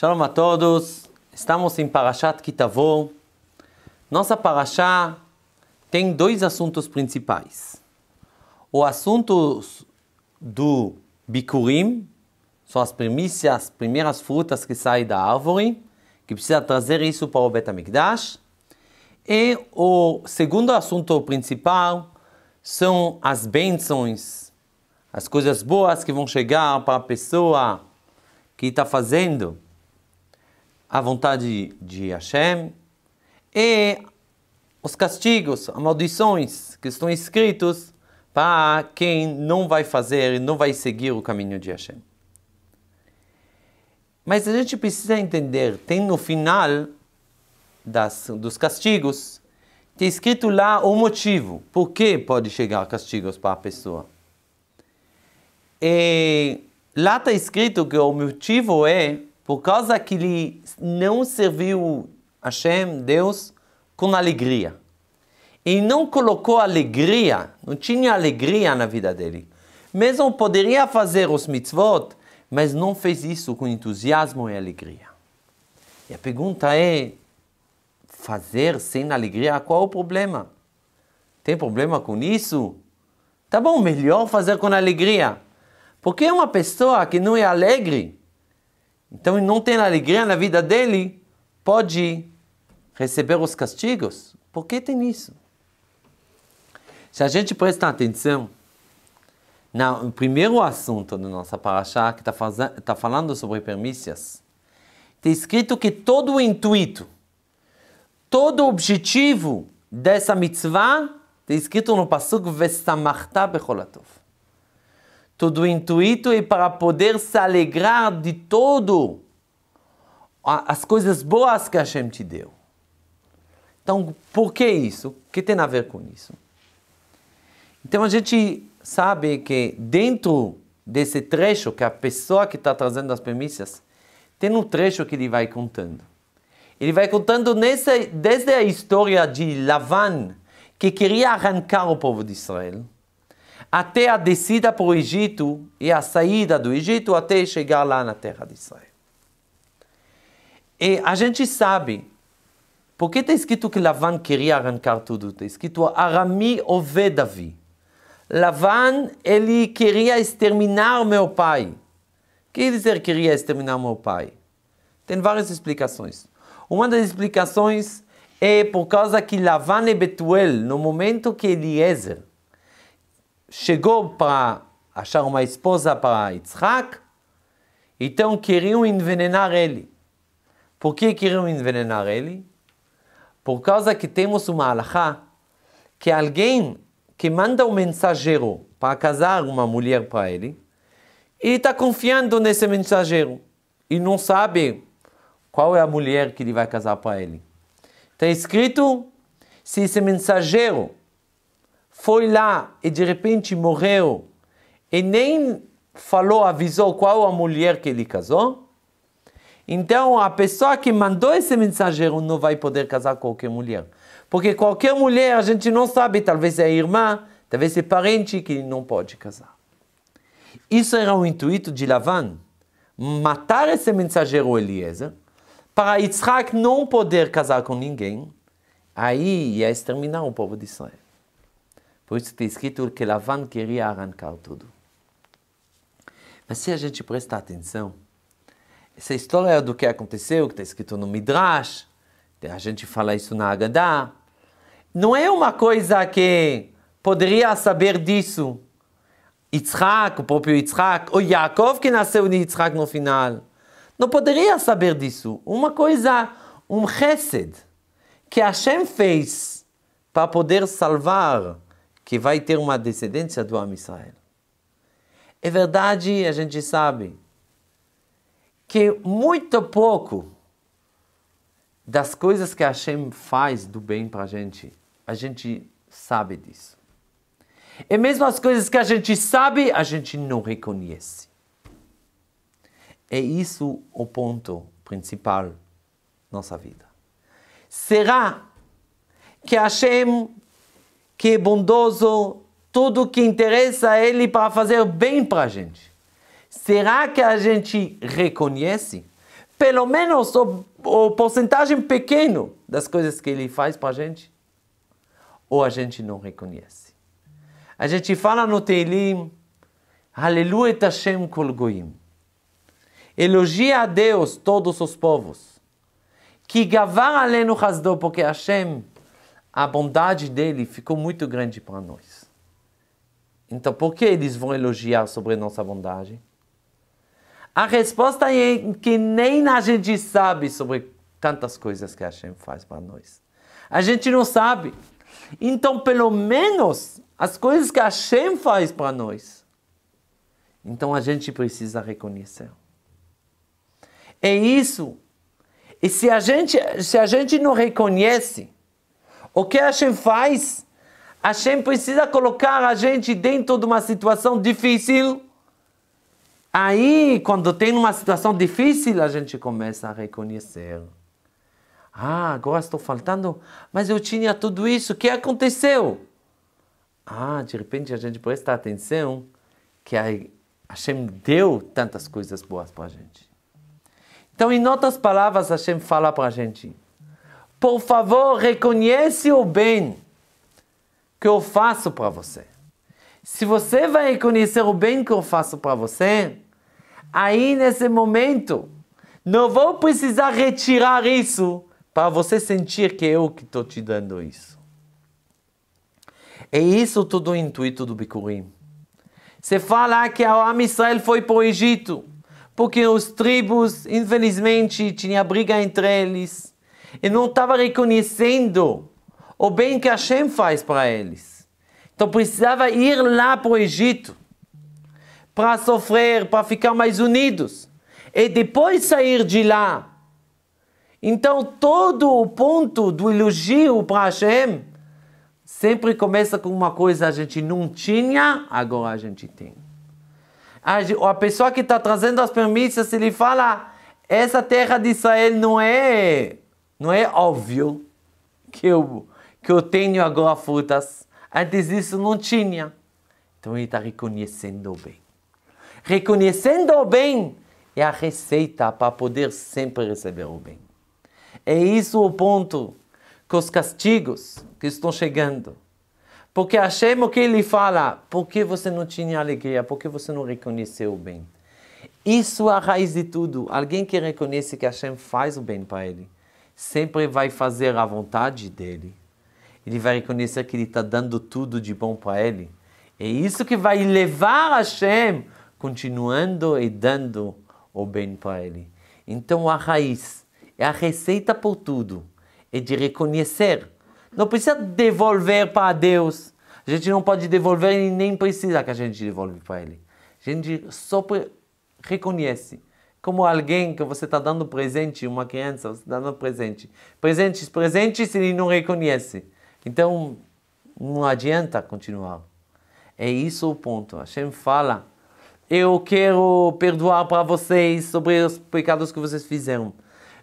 Shalom a todos. Estamos em Parashat kitavu Nossa Parashá tem dois assuntos principais. O assunto do Bikurim, são as primícias, primeiras frutas que saem da árvore, que precisa trazer isso para o Betamikdash. E o segundo assunto principal são as bênçãos, as coisas boas que vão chegar para a pessoa que está fazendo a vontade de Hashem e os castigos, as maldições que estão escritos para quem não vai fazer e não vai seguir o caminho de Hashem. Mas a gente precisa entender, tem no final das, dos castigos, tem é escrito lá o motivo, por que pode chegar castigos para a pessoa. E lá está escrito que o motivo é por causa que ele não serviu Hashem, Deus, com alegria. E não colocou alegria, não tinha alegria na vida dele. Mesmo poderia fazer os mitzvot, mas não fez isso com entusiasmo e alegria. E a pergunta é: fazer sem alegria, qual o problema? Tem problema com isso? Tá bom, melhor fazer com alegria. Porque uma pessoa que não é alegre, então ele não tem alegria na vida dele, pode receber os castigos. Por que tem isso? Se a gente presta atenção no primeiro assunto da nossa paraxá, que está tá falando sobre permissas, tem escrito que todo o intuito, todo o objetivo dessa mitzvah, tem escrito no Passuk Vestamachta Becholatov todo o intuito é para poder se alegrar de todo as coisas boas que Hashem te deu. Então, por que isso? O que tem a ver com isso? Então, a gente sabe que dentro desse trecho que a pessoa que está trazendo as premissas tem um trecho que ele vai contando. Ele vai contando nessa, desde a história de Lavan, que queria arrancar o povo de Israel, até a descida para o Egito e a saída do Egito até chegar lá na terra de Israel. E a gente sabe, porque está escrito que Lavan queria arrancar tudo? Está escrito Arami ove Davi. Lavan, ele queria exterminar meu pai. O que dizer queria exterminar meu pai? Tem várias explicações. Uma das explicações é por causa que Lavan e Betuel, no momento que Eliezer chegou para achar uma esposa para Yitzhak, então queriam envenenar ele. Por que queriam envenenar ele? Por causa que temos uma alahá que alguém que manda um mensageiro para casar uma mulher para ele, ele está confiando nesse mensageiro e não sabe qual é a mulher que ele vai casar para ele. Está escrito: se esse mensageiro foi lá e de repente morreu e nem falou, avisou qual a mulher que ele casou, então a pessoa que mandou esse mensageiro não vai poder casar com qualquer mulher. Porque qualquer mulher a gente não sabe, talvez é irmã, talvez é parente que não pode casar. Isso era o intuito de Lavan, matar esse mensageiro Eliezer, para Yitzhak não poder casar com ninguém, aí ia exterminar o povo de Israel. Por isso está escrito que Lavan queria arrancar tudo. Mas se a gente presta atenção, essa história do que aconteceu, que está escrito no Midrash, a gente fala isso na Haggadah, não é uma coisa que poderia saber disso. Yitzhak, o próprio Yitzhak, ou Yaakov que nasceu de Yitzhak no final. Não poderia saber disso. Uma coisa, um chesed, que Hashem fez para poder salvar que vai ter uma descendência do Am Israel. É verdade, a gente sabe, que muito pouco das coisas que Hashem faz do bem para a gente, a gente sabe disso. E mesmo as coisas que a gente sabe, a gente não reconhece. É isso o ponto principal nossa vida. Será que Hashem que é bondoso, tudo que interessa a Ele para fazer bem para a gente. Será que a gente reconhece? Pelo menos o, o porcentagem pequeno das coisas que Ele faz para a gente? Ou a gente não reconhece? A gente fala no Teilim, Aleluia Tashem Kol Goim. Elogia a Deus todos os povos. Que gavar alenu hasdo, porque Hashem a bondade dele ficou muito grande para nós. Então, por que eles vão elogiar sobre nossa bondade? A resposta é que nem a gente sabe sobre tantas coisas que a Hashem faz para nós. A gente não sabe. Então, pelo menos, as coisas que a Shem faz para nós. Então, a gente precisa reconhecer. É isso. E se a gente, se a gente não reconhece, o que Hashem faz? Hashem precisa colocar a gente dentro de uma situação difícil. Aí, quando tem uma situação difícil, a gente começa a reconhecer. Ah, agora estou faltando, mas eu tinha tudo isso, o que aconteceu? Ah, de repente a gente presta atenção que a Hashem deu tantas coisas boas para a gente. Então, em outras palavras, Hashem fala para a gente: por favor, reconhece o bem que eu faço para você. Se você vai reconhecer o bem que eu faço para você, aí nesse momento, não vou precisar retirar isso para você sentir que eu que estou te dando isso. É isso todo o intuito do Bikurim. Você fala que a Am Israel foi para o Egito, porque os tribos, infelizmente, tinha briga entre eles. E não estava reconhecendo o bem que Hashem faz para eles. Então precisava ir lá para o Egito para sofrer, para ficar mais unidos. E depois sair de lá. Então todo o ponto do elogio para Hashem sempre começa com uma coisa a gente não tinha, agora a gente tem. A, pessoa que está trazendo as se ele fala, essa terra de Israel não é não é óbvio que eu, que eu tenho agora frutas. Antes disso não tinha. Então ele está reconhecendo o bem. Reconhecendo o bem é a receita para poder sempre receber o bem. É isso o ponto que os castigos que estão chegando. Porque Hashem, o que ele fala? Por que você não tinha alegria? Por que você não reconheceu o bem? Isso é a raiz de tudo. Alguém que reconhece que Hashem faz o bem para ele sempre vai fazer a vontade dele. Ele vai reconhecer que ele está dando tudo de bom para ele. É isso que vai levar Hashem continuando e dando o bem para ele. Então a raiz é a receita por tudo, é de reconhecer. Não precisa devolver para Deus. A gente não pode devolver e nem precisa que a gente devolva para ele. A gente só reconhece como alguém que você está dando presente, uma criança, você está dando presente. Presentes, presentes, ele não reconhece. Então, não adianta continuar. É isso o ponto. Hashem fala, eu quero perdoar para vocês sobre os pecados que vocês fizeram.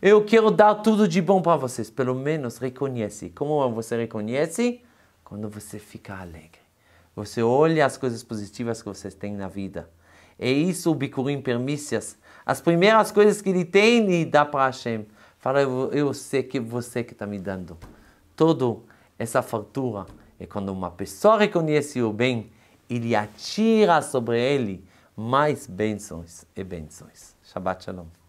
Eu quero dar tudo de bom para vocês. Pelo menos reconhece. Como você reconhece? Quando você fica alegre. Você olha as coisas positivas que vocês têm na vida. É isso o Bikurim permissias. As primeiras coisas que ele tem, e dá para Hashem. Fala, eu, eu sei que você que está me dando. Toda essa fartura é quando uma pessoa reconhece o bem, ele atira sobre ele mais bênçãos e bênçãos. Shabbat Shalom.